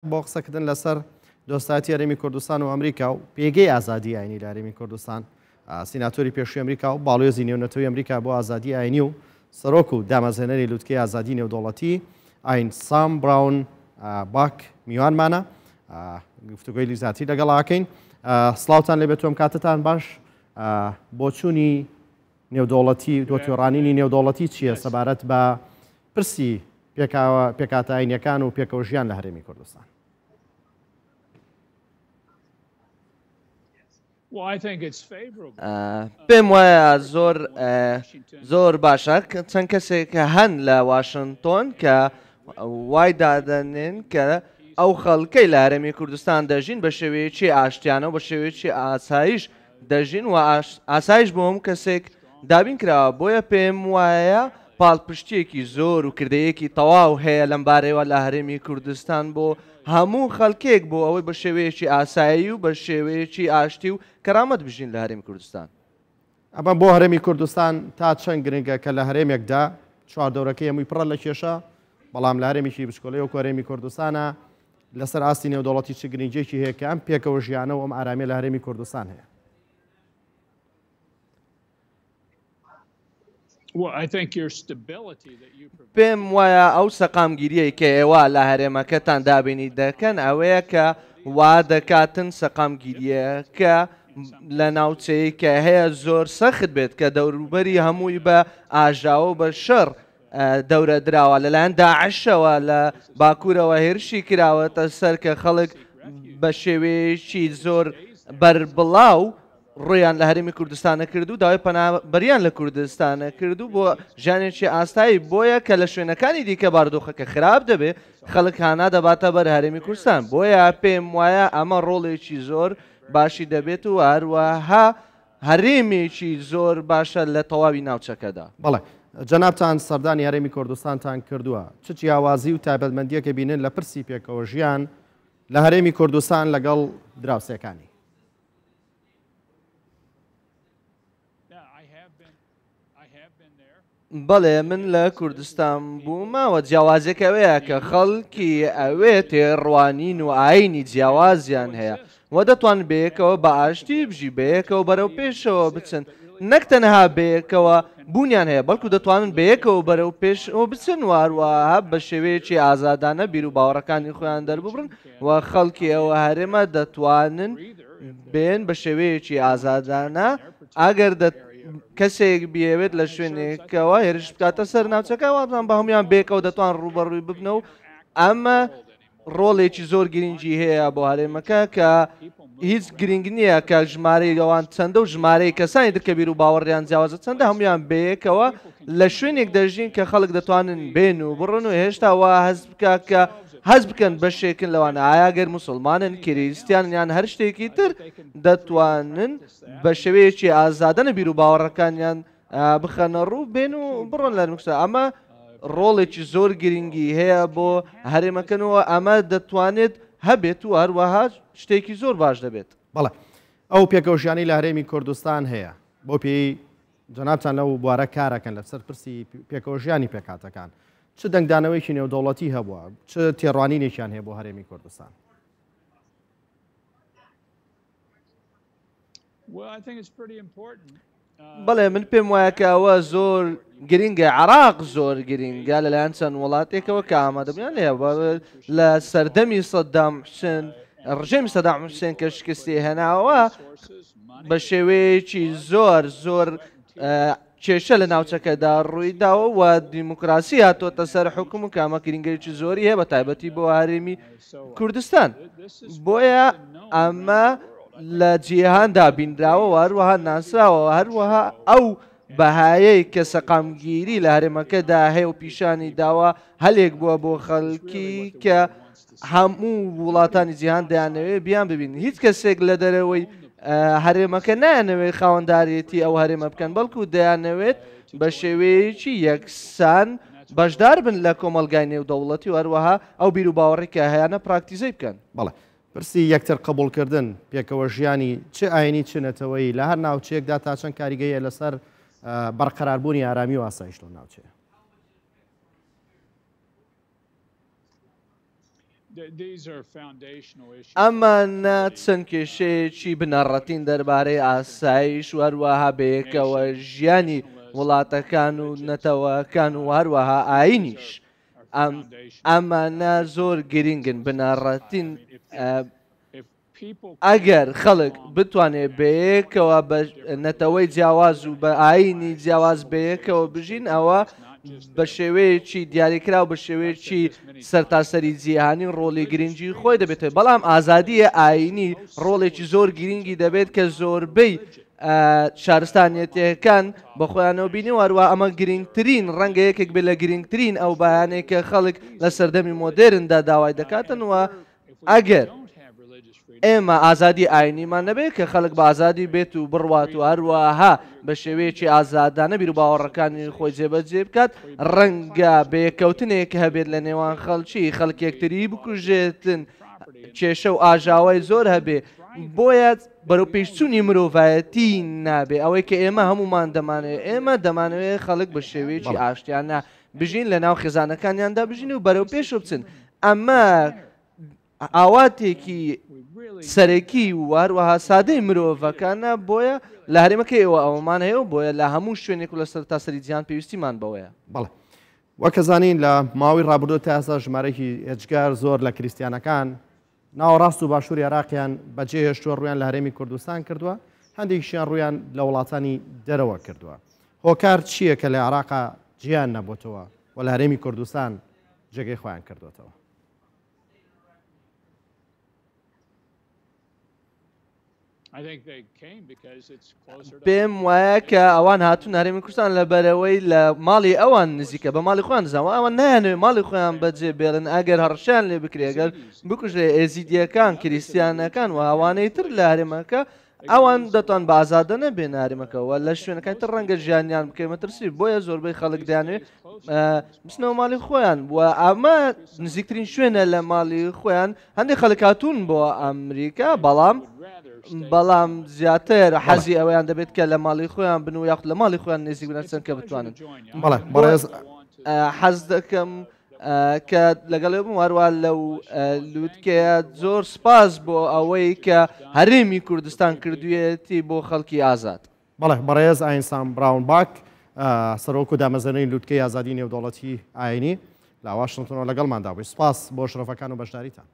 بۆ قسەکردن لەسەر دۆستاتی یاریمی کوردستان و ئەمریکا و پێگەی ئازادی ئاینی لاریمی کوردستان سیناتۆری پێشوی ئەمریکا و باڵۆزی نێونەتەوەی ئەمریکا بۆ ئازادی ئاینی و سەرۆک و دامەزێنەری لوتکەی ئازادی نێودوڵەتی ئاین سام براون باک میوانمانە گفتگوی لیزاتی لەگەڵاکەین سلااوان لێ بێتۆم کاتتان باش بۆچوونی نێودوڵەتی دۆتیۆڕانینی نێودوڵەتی چییە سەبارەت بە پرسی پێکاتایینەکان و پێکەوژیان لە هەرێمی کوردستان. Uh, پێم وایە زۆر uh, زۆر باشە چەند کەسێک کە هەن لە واشنگتۆن کە وای دادەنێن کە ئەو خەڵکەی لە هەرێمی کوردستان دەژین بە شێوەیەکی ئاشتیانەوە بە شێوەیەکی ئاسایش دەژین و ئاسایش بۆم کەسێک دابین کراوە بۆیە پێم وایە پاڵپشتێکی زۆر و کردەیەکی تەواو هەیە لەم بارەوە لە هەرێمی کوردستان بۆ هەموو خەڵکێک بۆ ئەوەی بە شێوەیەکی ئاسایی و بە شێوەیەکی ئاشتی و کەرامەت بژین لە هەرێمی کوردستان. ئەمە بۆ هەرێمی کوردستان تا چەند گرنگە کە لە هەرێمێکدا چواردەورەکە هەمووی پڕە لە کێشە بەڵام لە هەرێمیشی بشکۆلەی و کۆرێمی کوردستانە لەسەر ئاستی نێودوڵەتی چ گرنجێکی هەیە کە ئەم پێکەوە ژیانە و ئەم ئارامی لە هەرێمی کوردستان هەیە. پێم وایە ئەو سەقامگیریەی کە ئێوە لە هەرێمەکەتان دابینی دەکەن ئەوەیە کە وا دەکاتن سەقامگیریە کە لە ناوچەیە کە هەیە زۆر سەخت بێت کە دەوروبەری هەمووی بە ئاژاوە بە شەڕ دەورە درراوە لەلایەن داعشەوە لە باکوورەوە هێرشی کراوەتە سەر کە خەڵک بە شێوێکی زۆر بربڵاو ڕۆیان لە هەرمی کوردستانە کردو داوای پەنابەریان لە کوردستانە کردو بۆ ژانێکی ئاستایی بۆیە کە لە شوێنەکانی دیکە باردۆخەکە خراپ دەبێ خەڵک هانا دەباتە بەر هەرمی کوردستان بۆیە پێم وایە ئەمە ڕۆڵێکی زۆر باشی دەبێت و هەروەها هەرێمێکی زۆر باشە لە تەواوی ناوچەکەدا بەڵێ جەنابان سەردانی هەرێمی کوردستانتان کردووە چ چیاوازی و تایبەتمەندیەکە بینن لە پرسی پێکەوە ژیان لە هەرێمی کوردستان لەگەڵ دراوسەکانی بەڵێ من لە کوردستان بوو ماوە جیاوازەکەوەیە کە خەڵکی ئەوێ تێڕوانین و ئاینی جیاوازیان هەیە وە دەتوان بەیەکەوە بە ئاشتی بژی بەیەکەوە بەرەو پێشەوە بچن نەک تەنەها بەیەکەوە بوونیان هەیە بەڵکو دەتوانن بەیەکەوە بەرەو پێشەوە بچن واروەها بە شێوەیەکی ئازادانە بیر و باوەڕەکانی خۆیان دەرببرن و خەڵکی ئەوە هەرێمە دەتوانن بێن بە شێوەیەکی ئازادانە ئاگەر دەتوان کەسێک بێوێت لە شوێنێکەوە هێرش بکاتە سەر ناوچەکە وازان بە هەمویان بێکەوە دەتوان ڕوبەڕووی ببنە و ئەمە ڕۆڵێکی زۆر گرنگی هەیە بۆ هەرێمەکە کە هیچ گرنگ نییە کە ژمارەی ئەوان چەندە و ژمارەی کەسانی دکەبیر و باوەڕیان جیاوازە چەندە هەمویان بەیەکەوە لە شوێنێک دەژین کە خەڵک دەتوانن بێن و بڕن و هێشتاوە هەز بکە کە هەز بکەن بەشێکن لەوانە ئایاگەر مسلمانن کریسیان یان هەر شتێکی تر دەتوانن بە شێوەیەکی ئازادەنە بیر و باوەڕەکانیان بخەنە ڕوو بێن و بڕۆن لە نوکسە ئەمە ڕۆڵێکی زۆر گرنگی هەیە بۆ هەرێمەکەنەوە ئەمە دەتوانێت هەبێت و هەروەها شتێکی زۆر باش دەبێت بەڵە ئەو پێکەوشیانی لە هەرێمی کوردستان هەیە بۆ پێی جەنابان لەو بوارە کارەکەن لە سەر پرسی پێکەوژیانی پێکاتەکان چ دەنگدانەوەیکی نێودەوڵەتی هەبووە چ تێڕوانینێکیان هەیە بۆ هەرێمی کوردستان بەڵێ من پێم وایە کە ئەوە زۆر گرینگە عراق زۆر گرینگە لەلایەن چەند وڵاتێکەوە کە ئامادەبیان لێ لە سەردەمی سەددام حسن ڕژێمی سەدام حسێن کە شکستی هێناوە بە شێوەیەکی زۆر زۆر کێشە لە ناوچەکەدا ڕوویداوە و دیموکراسی هاتۆتە سەر حکوم و کامە گرنگەیەکی زۆری هەیە بە تایبەتی بۆ هارێمی کوردستان بۆیە ئەمە لە جیهاندا بینراوە هەروەها ناسراوە هەروەها ئەو بەهایەی کە سەقامگیری لە هەرێمەکەدا هەیە و پیشانی داوا هەلێک بووە بۆ خەڵکی کە هەموو وڵاتانی جیهان دەیانەوێت بیان ببین هیچ کەسێک لە دەرەوەی هەرێمەکە نانەوێت خاوەنددارەتی ئەو هەرێمە بکەن بەڵکو دەیانەوێت بە شێوەیەکی یەکسان بەشدار بن لە کۆمەلگای نێودەوڵەتی هەروەها ئەو بیر و باوەڕێکە هەیەە پراکتیزەی بکەن بەڵێ پرسی یەکتر قبولکردن پێکەوە ژیانی چه ئاینی چنەتەوەی لە هەر ناوچەیەکدا تا چەند کاریگەیە لەسەر بەرقەراربوونی ئارامی و ئاسایشتۆ ناوچێ ئەمانە چەند کێشەیەکی بنەڕەتین دەربارەی ئاسایش وەروەها بەیەکەوە ژیانی وڵاتەکان و نەتەوەکان و هەروەها ئاینیش ئەمانە زۆر گرنگن بنەڕەتین ئەگەر خەڵک بتوانێ بەیەکەوە نەتەوەی جیاواز و بە ئاینی جیاواز بەیەکەوە بژین ئەوە بە شێوەیەکی دیاریکرا و بە شێوەیەکی سەرتاسەری جیهانی ڕۆڵی گرنگجی خۆی دەبێتێت بەڵام ئازادیە ئاینی ڕۆڵێکی زۆر گرنگی دەبێت کە زۆربەی شارستانیەتەکان بە خۆیانەوە بینی واروە ئەمە گرنگترین ڕەنگە یەکێک بێت لە گرنگترین ئەو بەیانێکە خەڵک لە سەردەمی مۆدرندا داوای دەکاتنەوە ئەگەر ئێمە ئازادی ئاینیمان نەبێت کە خەڵک بە ئازادی بێت و بڕوات و هەروەها بە شێوەیەکی ئازادانە بیر و باوەڕەکانی خۆی جێبەجێ بکات ڕەنگە بێکەوتنێک هەبێت لە نێوان خەڵکی خەڵکێکتری بکوژێتن کێشە و ئاژاوای زۆر هەبێ بۆیە بەرەو پێشچوونی مرۆڤایەتی نابێ ئەوەی کە ئێمە هەمومان دەمانێت ئێمە دەمانوێت خەڵک بە شێوەیەکی ئاشتیانە بژین لە ناو خێزانەکانیاندا بژین و بەرەو پێش بچن ئەمە ئاواتێکی سەرەکی و واروەها سادەی مرۆڤەکانە بۆیە لە هەرێمەکە ئێوە ئەومان هەیە بۆیە لە هەموو شوێنێک لە سەر تا سەری جیان پێویستیمان بەوەیە بڵێ وەکەزانین لە ماوەی ڕابردۆ تاسە ژمارەی ئەجگار زۆر لە کریسیانەکان ناوەڕاست و باشووری عراقیان بەجێ هێشتوە ڕویان لە هەرێمی کوردستان کردووە هەندێکشیان ڕویان لە وڵاتانی دەرەوە کردووە هۆکار چییە کە لە عراقا جیان نەبووتەوە و لە هەرێمی کوردستان جێگەی خۆیان کردوێتەوە پێم وایە کە ئەوان هاتون هەرێمی کوردستان لە بەرەوەی لە ماڵی ئەوان نزیکە بە ماڵی خۆیان زانەوە ئەوان نانوێ ماڵی خۆیان بەجێ بێڵن ئەگەر هەڕشان لێ بکرێگەر بکوژێ ئێزیدیەکان کریسیانەکان و هاوانەی تر لە هەرێمەکە ئەوان دەتوان بازادە نەبێ ناریمەکەەوە لە شوێنەکان تر ڕەنگە ژیانیان بکەمەترسی بۆیە زۆربەی خەڵک دەیانوێ بچنەوە ماڵی خۆیان بووە ئەمە نزیکترین شوێنە لە ماڵی خۆیان هەندێک خەلکاتون بۆ ئەمریکا بەڵام بەڵام زیاتر حەزی ئەویان دەبێت کە لە ماڵی خۆیان بن و یاخت لە ماڵی خۆیان نێزی بنە چەند کە بتوانن بەڵێ بەڕێز حەز دەکەم کە لەگەڵ بمواروە لەو لووتکەیە زۆر سپاس بۆ ئەوەی کە هەرێمی کوردستان کردوێتی بۆ خەڵکی ئازاد بەڵێ بەڕێز ئاینسان براون باک سەرۆک و دامەزەنەی لووتکەی ئازادی نێودوڵەتی ئاینی لاواشنتونەوە لەگەڵماندا بووی سپاس بۆ شرفەکان و بەشداریتان